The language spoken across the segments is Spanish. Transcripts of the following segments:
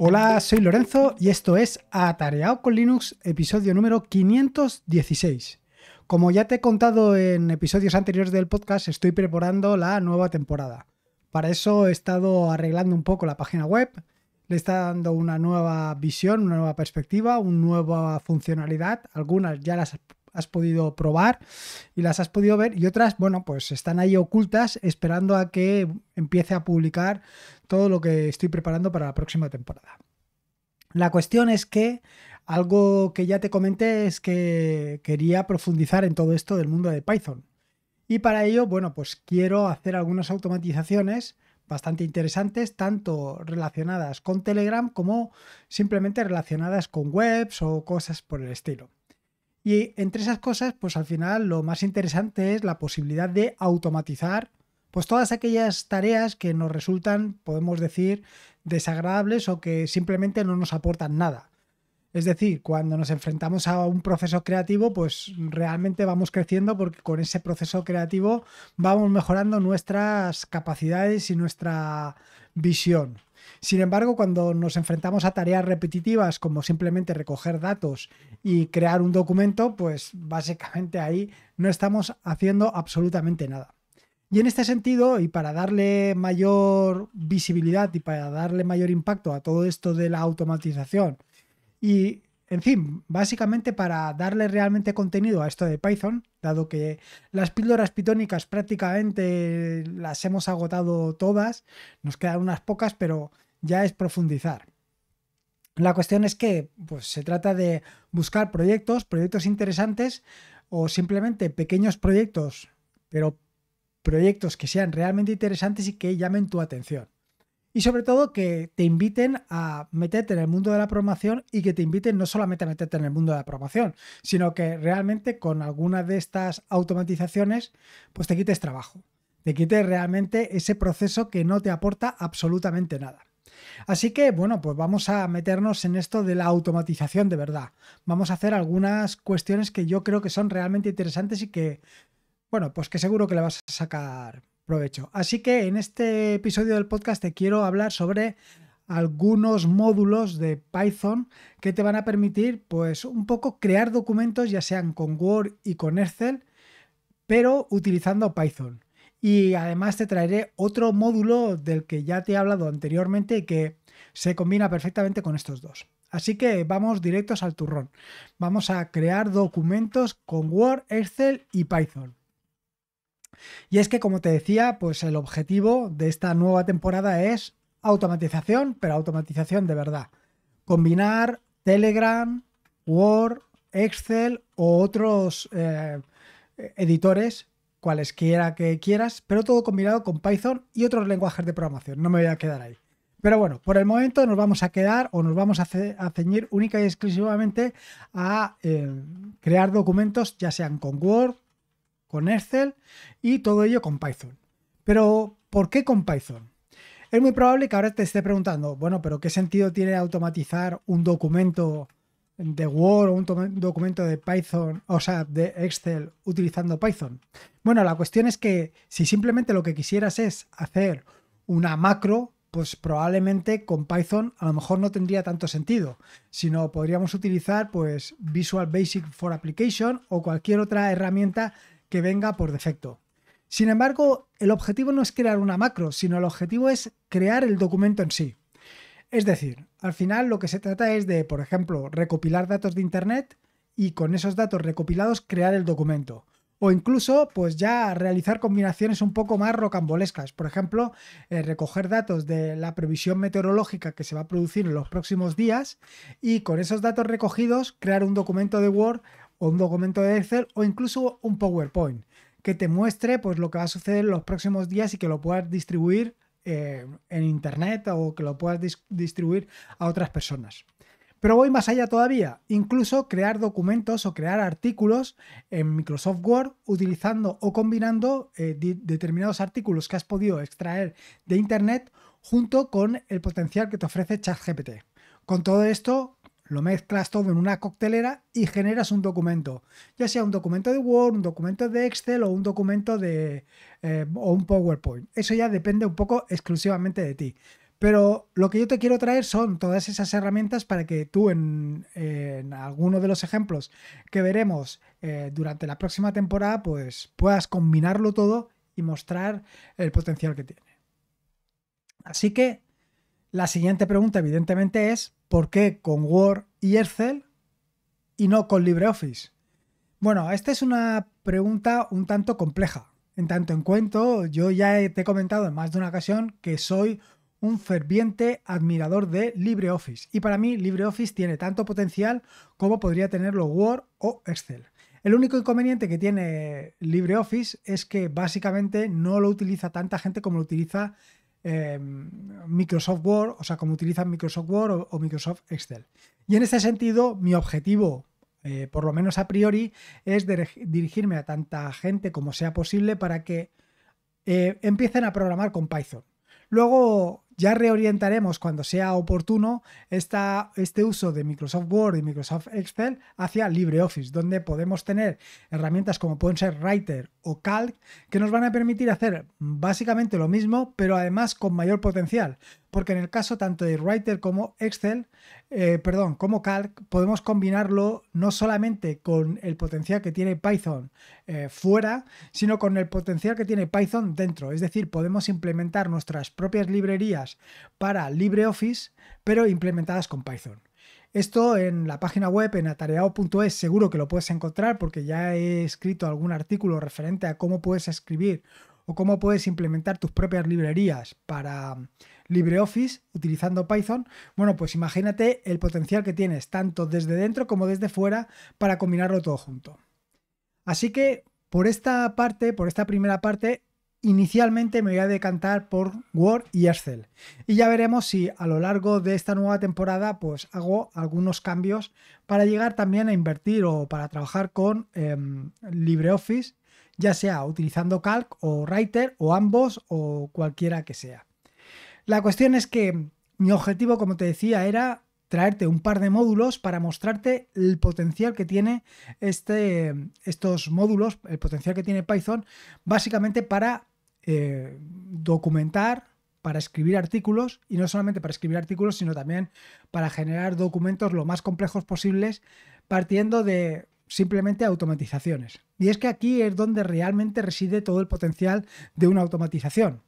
Hola, soy Lorenzo y esto es Atareado con Linux, episodio número 516. Como ya te he contado en episodios anteriores del podcast, estoy preparando la nueva temporada. Para eso he estado arreglando un poco la página web, le está dando una nueva visión, una nueva perspectiva, una nueva funcionalidad. Algunas ya las has podido probar y las has podido ver y otras, bueno, pues están ahí ocultas esperando a que empiece a publicar todo lo que estoy preparando para la próxima temporada. La cuestión es que algo que ya te comenté es que quería profundizar en todo esto del mundo de Python. Y para ello, bueno, pues quiero hacer algunas automatizaciones bastante interesantes, tanto relacionadas con Telegram como simplemente relacionadas con webs o cosas por el estilo. Y entre esas cosas, pues al final lo más interesante es la posibilidad de automatizar pues todas aquellas tareas que nos resultan, podemos decir, desagradables o que simplemente no nos aportan nada. Es decir, cuando nos enfrentamos a un proceso creativo, pues realmente vamos creciendo porque con ese proceso creativo vamos mejorando nuestras capacidades y nuestra visión. Sin embargo, cuando nos enfrentamos a tareas repetitivas como simplemente recoger datos y crear un documento, pues básicamente ahí no estamos haciendo absolutamente nada. Y en este sentido, y para darle mayor visibilidad y para darle mayor impacto a todo esto de la automatización, y en fin, básicamente para darle realmente contenido a esto de Python, dado que las píldoras pitónicas prácticamente las hemos agotado todas, nos quedan unas pocas, pero ya es profundizar. La cuestión es que pues, se trata de buscar proyectos, proyectos interesantes o simplemente pequeños proyectos, pero proyectos que sean realmente interesantes y que llamen tu atención. Y sobre todo que te inviten a meterte en el mundo de la programación y que te inviten no solamente a meterte en el mundo de la programación, sino que realmente con alguna de estas automatizaciones pues te quites trabajo, te quites realmente ese proceso que no te aporta absolutamente nada. Así que, bueno, pues vamos a meternos en esto de la automatización de verdad. Vamos a hacer algunas cuestiones que yo creo que son realmente interesantes y que, bueno, pues que seguro que le vas a sacar provecho. Así que en este episodio del podcast te quiero hablar sobre algunos módulos de Python que te van a permitir, pues, un poco crear documentos, ya sean con Word y con Excel, pero utilizando Python y además te traeré otro módulo del que ya te he hablado anteriormente que se combina perfectamente con estos dos. Así que vamos directos al turrón. Vamos a crear documentos con Word, Excel y Python. Y es que, como te decía, pues el objetivo de esta nueva temporada es automatización, pero automatización de verdad. Combinar Telegram, Word, Excel o otros eh, editores cualesquiera que quieras, pero todo combinado con Python y otros lenguajes de programación. No me voy a quedar ahí. Pero bueno, por el momento nos vamos a quedar o nos vamos a, ceñir única y exclusivamente a eh, crear documentos, ya sean con Word, con Excel y todo ello con Python. Pero, ¿por qué con Python? Es muy probable que ahora te esté preguntando, bueno, pero ¿qué sentido tiene automatizar un documento de Word o un documento de Python, o sea, de Excel utilizando Python. Bueno, la cuestión es que si simplemente lo que quisieras es hacer una macro, pues probablemente con Python a lo mejor no tendría tanto sentido, sino podríamos utilizar pues Visual Basic for Application o cualquier otra herramienta que venga por defecto. Sin embargo, el objetivo no es crear una macro, sino el objetivo es crear el documento en sí. Es decir, al final lo que se trata es de, por ejemplo, recopilar datos de Internet y con esos datos recopilados crear el documento. O incluso, pues ya realizar combinaciones un poco más rocambolescas. Por ejemplo, eh, recoger datos de la previsión meteorológica que se va a producir en los próximos días y con esos datos recogidos crear un documento de Word o un documento de Excel o incluso un PowerPoint que te muestre pues, lo que va a suceder en los próximos días y que lo puedas distribuir eh, en Internet o que lo puedas distribuir a otras personas. Pero voy más allá todavía, incluso crear documentos o crear artículos en Microsoft Word utilizando o combinando eh, determinados artículos que has podido extraer de Internet junto con el potencial que te ofrece ChatGPT. Con todo esto, lo mezclas todo en una coctelera y generas un documento, ya sea un documento de Word, un documento de Excel o un documento de eh, o un PowerPoint. Eso ya depende un poco exclusivamente de ti. Pero lo que yo te quiero traer son todas esas herramientas para que tú en, alguno de los ejemplos que veremos eh, durante la próxima temporada, pues puedas combinarlo todo y mostrar el potencial que tiene. Así que la siguiente pregunta, evidentemente, es ¿Por qué con Word y Excel y no con LibreOffice? Bueno, esta es una pregunta un tanto compleja. En tanto en yo ya te he comentado en más de una ocasión que soy un ferviente admirador de LibreOffice. Y para mí, LibreOffice tiene tanto potencial como podría tenerlo Word o Excel. El único inconveniente que tiene LibreOffice es que básicamente no lo utiliza tanta gente como lo utiliza Em, Microsoft Word, o sea, como utilizan Microsoft Word o, Microsoft Excel. Y en este sentido, mi objetivo, eh, por lo menos a priori, es dirigirme a tanta gente como sea posible para que eh, empiecen a programar con Python. Luego ya reorientaremos cuando sea oportuno este uso de Microsoft Word y Microsoft Excel hacia LibreOffice, donde podemos tener herramientas como pueden ser Writer o Calc, que nos van a permitir hacer básicamente lo mismo, pero además con mayor potencial porque en el caso tanto de Writer como Excel, eh, perdón, como Calc, podemos combinarlo no solamente con el potencial que tiene Python eh, fuera, sino con el potencial que tiene Python dentro. Es decir, podemos implementar nuestras propias librerías para LibreOffice, pero implementadas con Python. Esto en la página web, en atareado.es, seguro que lo puedes encontrar porque ya he escrito algún artículo referente a cómo puedes escribir o cómo puedes implementar tus propias librerías para LibreOffice utilizando Python, bueno, pues imagínate el potencial que tienes tanto desde dentro como desde fuera para combinarlo todo junto. Así que por esta parte, por esta primera parte, inicialmente me voy a decantar por Word y Excel. Y ya veremos si a lo largo de esta nueva temporada pues hago algunos cambios para llegar también a invertir o para trabajar con em, LibreOffice, ya sea utilizando Calc o Writer o ambos o cualquiera que sea. La cuestión es que mi objetivo, como te decía, era traerte un par de módulos para mostrarte el potencial que tiene este, estos módulos, el potencial que tiene Python, básicamente para eh, documentar, para escribir artículos, y no solamente para escribir artículos, sino también para generar documentos lo más complejos posibles, partiendo de simplemente automatizaciones. Y es que aquí es donde realmente reside todo el potencial de una automatización.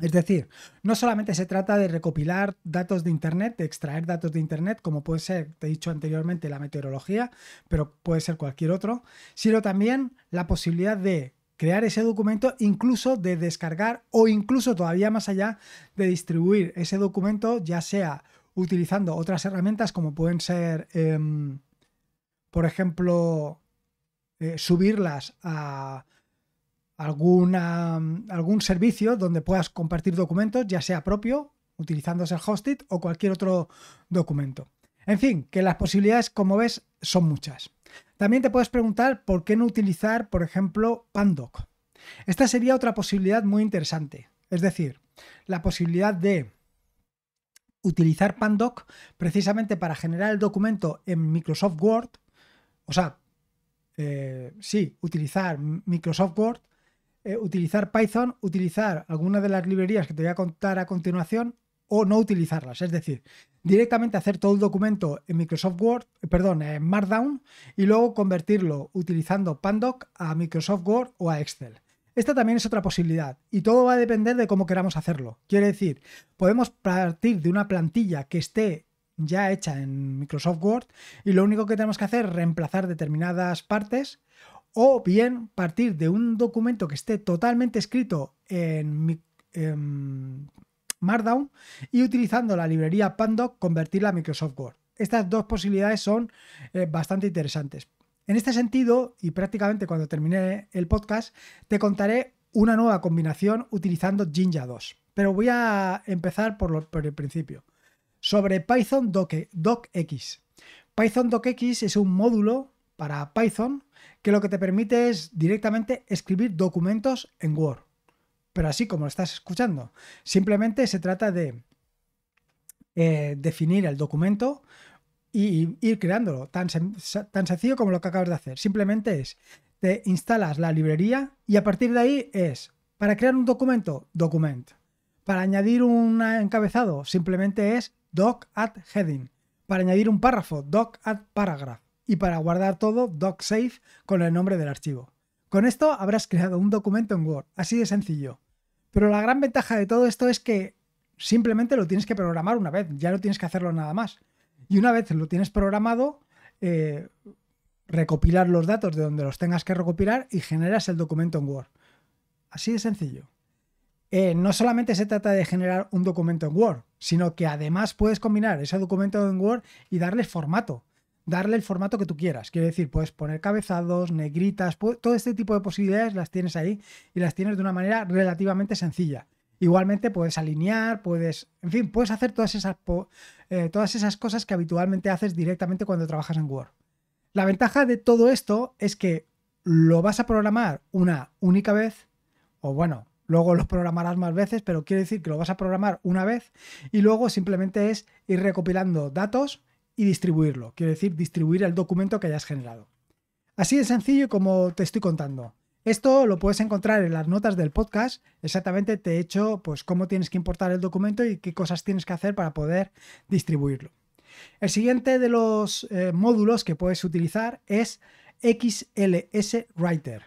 Es decir, no solamente se trata de recopilar datos de Internet, de extraer datos de Internet, como puede ser, te he dicho anteriormente, la meteorología, pero puede ser cualquier otro, sino también la posibilidad de crear ese documento, incluso de descargar o incluso todavía más allá de distribuir ese documento, ya sea utilizando otras herramientas como pueden ser, em, por ejemplo, eh, subirlas a alguna, algún servicio donde puedas compartir documentos, ya sea propio, utilizándose el hosted o cualquier otro documento. En fin, que las posibilidades, como ves, son muchas. También te puedes preguntar por qué no utilizar, por ejemplo, Pandoc. Esta sería otra posibilidad muy interesante. Es decir, la posibilidad de utilizar Pandoc precisamente para generar el documento en Microsoft Word. O sea, eh, sí, utilizar Microsoft Word eh, utilizar Python, utilizar alguna de las librerías que te voy a contar a continuación o no utilizarlas. Es decir, directamente hacer todo el documento en Microsoft Word, eh, perdón, en Markdown y luego convertirlo utilizando Pandoc a Microsoft Word o a Excel. Esta también es otra posibilidad y todo va a depender de cómo queramos hacerlo. Quiere decir, podemos partir de una plantilla que esté ya hecha en Microsoft Word y lo único que tenemos que hacer es reemplazar determinadas partes o bien partir de un documento que esté totalmente escrito en, Markdown y utilizando la librería Pandoc convertirla a Microsoft Word. Estas dos posibilidades son eh, bastante interesantes. En este sentido, y prácticamente cuando termine el podcast, te contaré una nueva combinación utilizando Jinja 2. Pero voy a empezar por, por el principio. Sobre Python DocX. Python DocX es un módulo para Python que lo que te permite es directamente escribir documentos en Word. Pero así como lo estás escuchando, simplemente se trata de eh, definir el documento y, ir creándolo, tan, tan sencillo como lo que acabas de hacer. Simplemente es, te instalas la librería y a partir de ahí es, para crear un documento, document. Para añadir un encabezado, simplemente es doc at heading. Para añadir un párrafo, doc at paragraph y para guardar todo DocSafe con el nombre del archivo. Con esto habrás creado un documento en Word, así de sencillo. Pero la gran ventaja de todo esto es que simplemente lo tienes que programar una vez, ya no tienes que hacerlo nada más. Y una vez lo tienes programado, eh, recopilar los datos de donde los tengas que recopilar y generas el documento en Word. Así de sencillo. Eh, no solamente se trata de generar un documento en Word, sino que además puedes combinar ese documento en Word y darle formato darle el formato que tú quieras. quiere decir, puedes poner cabezados, negritas, todo este tipo de posibilidades las tienes ahí y las tienes de una manera relativamente sencilla. Igualmente puedes alinear, puedes, en fin, puedes hacer todas esas, eh, todas esas cosas que habitualmente haces directamente cuando trabajas en Word. La ventaja de todo esto es que lo vas a programar una única vez, o bueno, luego lo programarás más veces, pero quiere decir que lo vas a programar una vez y luego simplemente es ir recopilando datos y distribuirlo. Quiero decir, distribuir el documento que hayas generado. Así de sencillo como te estoy contando. Esto lo puedes encontrar en las notas del podcast. Exactamente te he hecho pues cómo tienes que importar el documento y qué cosas tienes que hacer para poder distribuirlo. El siguiente de los eh, módulos que puedes utilizar es XLS Writer.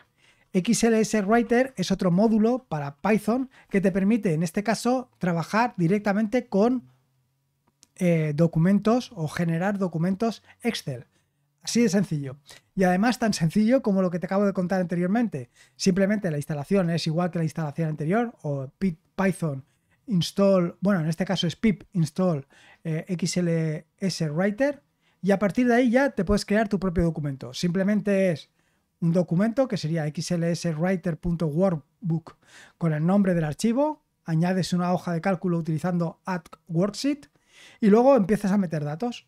XLS Writer es otro módulo para Python que te permite, en este caso, trabajar directamente con eh, documentos o generar documentos Excel. Así de sencillo. Y además tan sencillo como lo que te acabo de contar anteriormente. Simplemente la instalación es igual que la instalación anterior o Python install, bueno, en este caso es pip install xlswriter eh, XLS Writer y a partir de ahí ya te puedes crear tu propio documento. Simplemente es un documento que sería xlswriter.workbook con el nombre del archivo, añades una hoja de cálculo utilizando Add Worksheet y luego empiezas a meter datos.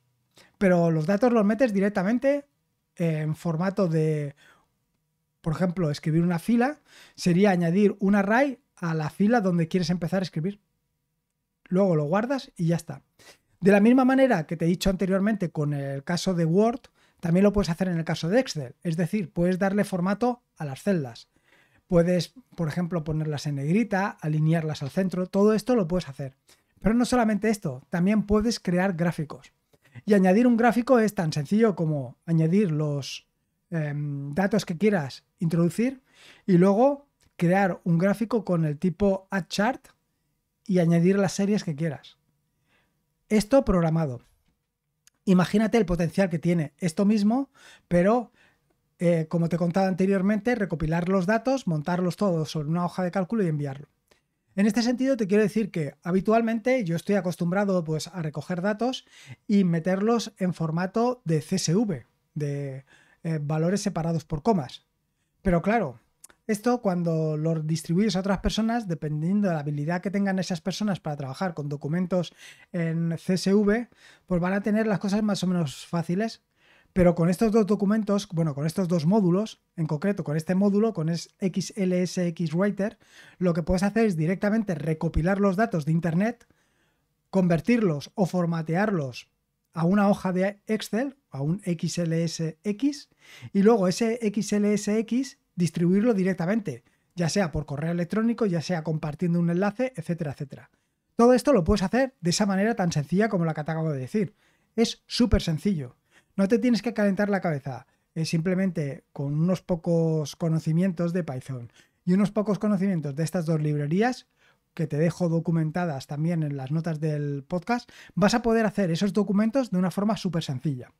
Pero los datos los metes directamente en formato de, por ejemplo, escribir una fila, sería añadir un array a la fila donde quieres empezar a escribir. Luego lo guardas y ya está. De la misma manera que te he dicho anteriormente con el caso de Word, también lo puedes hacer en el caso de Excel. Es decir, puedes darle formato a las celdas. Puedes, por ejemplo, ponerlas en negrita, alinearlas al centro. Todo esto lo puedes hacer. Pero no solamente esto, también puedes crear gráficos. Y añadir un gráfico es tan sencillo como añadir los em, datos que quieras introducir y luego crear un gráfico con el tipo add chart y añadir las series que quieras. Esto programado. Imagínate el potencial que tiene esto mismo, pero eh, como te contaba anteriormente, recopilar los datos, montarlos todos sobre una hoja de cálculo y enviarlo. En este sentido, te quiero decir que habitualmente yo estoy acostumbrado pues, a recoger datos y meterlos en formato de CSV, de eh, valores separados por comas. Pero claro, esto cuando lo distribuyes a otras personas, dependiendo de la habilidad que tengan esas personas para trabajar con documentos en CSV, pues van a tener las cosas más o menos fáciles pero con estos dos documentos, bueno, con estos dos módulos, en concreto con este módulo, con XLSX Writer, lo que puedes hacer es directamente recopilar los datos de Internet, convertirlos o formatearlos a una hoja de Excel, a un XLSX, y luego ese XLSX distribuirlo directamente, ya sea por correo electrónico, ya sea compartiendo un enlace, etcétera, etcétera. Todo esto lo puedes hacer de esa manera tan sencilla como la que te acabo de decir. Es súper sencillo. No te tienes que calentar la cabeza, es simplemente con unos pocos conocimientos de Python y unos pocos conocimientos de estas dos librerías, que te dejo documentadas también en las notas del podcast, vas a poder hacer esos documentos de una forma súper sencilla.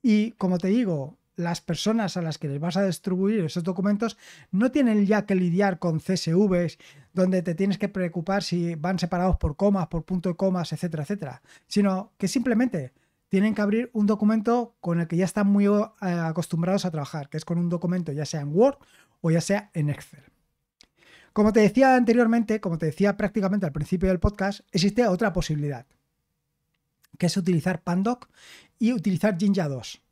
Y como te digo, las personas a las que les vas a distribuir esos documentos no tienen ya que lidiar con CSVs, donde te tienes que preocupar si van separados por comas, por punto de comas, etcétera, etcétera, sino que simplemente tienen que abrir un documento con el que ya están muy eh, acostumbrados a trabajar, que es con un documento ya sea en Word o ya sea en Excel. Como te decía anteriormente, como te decía prácticamente al principio del podcast, existe otra posibilidad, que es utilizar Pandoc y utilizar Jinja 2.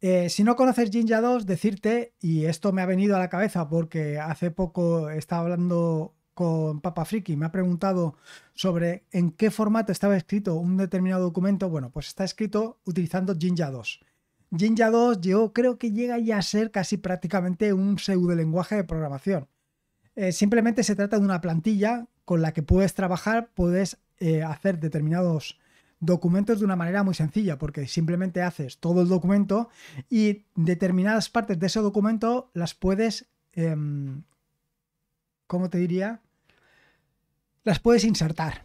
Eh, si no conoces Jinja 2, decirte, y esto me ha venido a la cabeza porque hace poco estaba hablando con Papa Friki, me ha preguntado sobre en qué formato estaba escrito un determinado documento. Bueno, pues está escrito utilizando Jinja 2. Jinja 2 yo creo que llega ya a ser casi prácticamente un pseudo lenguaje de programación. Eh, simplemente se trata de una plantilla con la que puedes trabajar, puedes eh, hacer determinados documentos de una manera muy sencilla, porque simplemente haces todo el documento y determinadas partes de ese documento las puedes em, ¿cómo te diría? Las puedes insertar,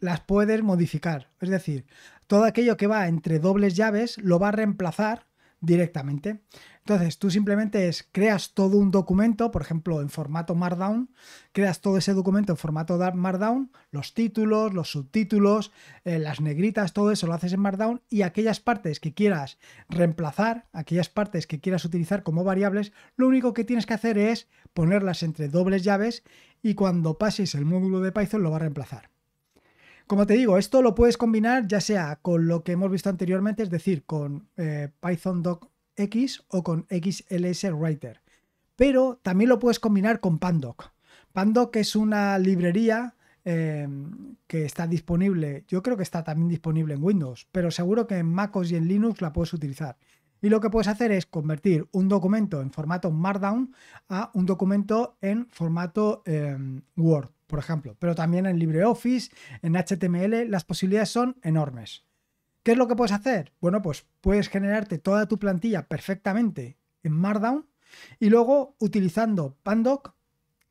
las puedes modificar. Es decir, todo aquello que va entre dobles llaves lo va a reemplazar directamente. Entonces, tú simplemente creas todo un documento, por ejemplo, en formato Markdown, creas todo ese documento en formato Markdown, los títulos, los subtítulos, eh, las negritas, todo eso lo haces en Markdown y aquellas partes que quieras reemplazar, aquellas partes que quieras utilizar como variables, lo único que tienes que hacer es ponerlas entre dobles llaves y cuando pases el módulo de Python lo va a reemplazar. Como te digo, esto lo puedes combinar ya sea con lo que hemos visto anteriormente, es decir, con eh, Python Doc X o con XLS Writer. Pero también lo puedes combinar con Pandoc. Pandoc es una librería em, que está disponible, yo creo que está también disponible en Windows, pero seguro que en MacOS y en Linux la puedes utilizar. Y lo que puedes hacer es convertir un documento en formato Markdown a un documento en formato em, Word, por ejemplo, pero también en LibreOffice, en HTML, las posibilidades son enormes. ¿Qué es lo que puedes hacer? Bueno, pues puedes generarte toda tu plantilla perfectamente en Markdown y luego utilizando Pandoc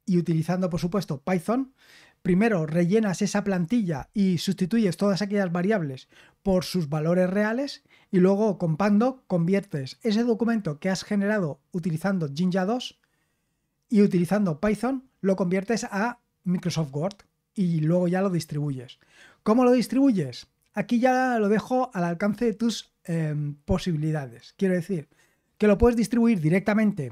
y utilizando, por supuesto, Python, primero rellenas esa plantilla y sustituyes todas aquellas variables por sus valores reales y luego con Pandoc conviertes ese documento que has generado utilizando Jinja 2 y utilizando Python lo conviertes a Microsoft Word y luego ya lo distribuyes. ¿Cómo lo distribuyes? Aquí ya lo dejo al alcance de tus em, posibilidades. Quiero decir, que lo puedes distribuir directamente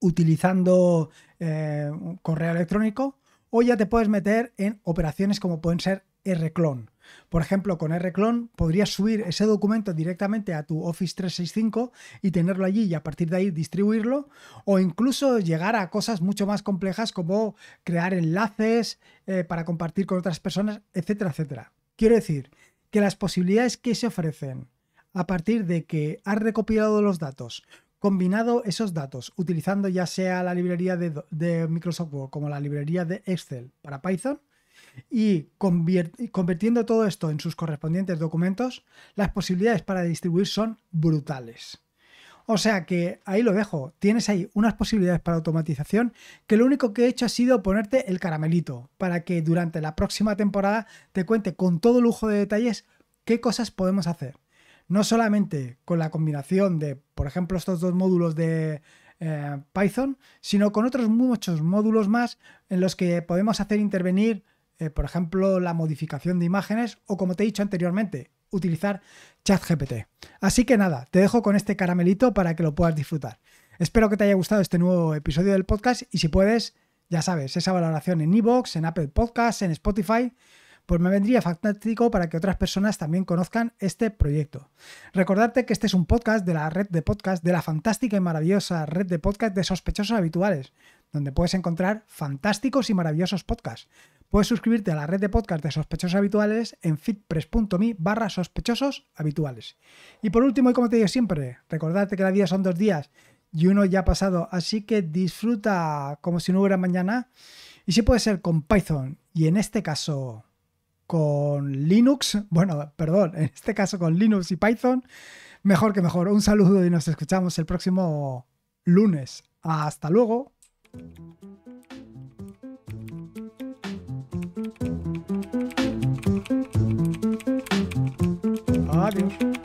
utilizando eh, correo electrónico o ya te puedes meter en operaciones como pueden ser Rclone. Por ejemplo, con Rclone podrías subir ese documento directamente a tu Office 365 y tenerlo allí y a partir de ahí distribuirlo o incluso llegar a cosas mucho más complejas como crear enlaces eh, para compartir con otras personas, etcétera, etcétera. Quiero decir que las posibilidades que se ofrecen a partir de que has recopilado los datos, combinado esos datos, utilizando ya sea la librería de, de Microsoft Word como la librería de Excel para Python, y convirtiendo todo esto en sus correspondientes documentos, las posibilidades para distribuir son brutales. O sea que ahí lo dejo. Tienes ahí unas posibilidades para automatización que lo único que he hecho ha sido ponerte el caramelito para que durante la próxima temporada te cuente con todo lujo de detalles qué cosas podemos hacer. No solamente con la combinación de, por ejemplo, estos dos módulos de eh, Python, sino con otros muchos módulos más en los que podemos hacer intervenir, eh, por ejemplo, la modificación de imágenes o, como te he dicho anteriormente, utilizar ChatGPT. Así que nada, te dejo con este caramelito para que lo puedas disfrutar. Espero que te haya gustado este nuevo episodio del podcast y si puedes, ya sabes, esa valoración en iVoox, en Apple Podcasts, en Spotify, pues me vendría fantástico para que otras personas también conozcan este proyecto. Recordarte que este es un podcast de la red de podcast, de la fantástica y maravillosa red de podcast de sospechosos habituales, donde puedes encontrar fantásticos y maravillosos podcasts. Puedes suscribirte a la red de podcast de sospechosos habituales en fitpress.me barra sospechosos habituales. Y por último, y como te digo siempre, recordarte que la vida son dos días y uno ya ha pasado, así que disfruta como si no hubiera mañana. Y si puede ser con Python y en este caso con Linux, bueno, perdón, en este caso con Linux y Python, mejor que mejor. Un saludo y nos escuchamos el próximo lunes. Hasta luego. Ah, Deus.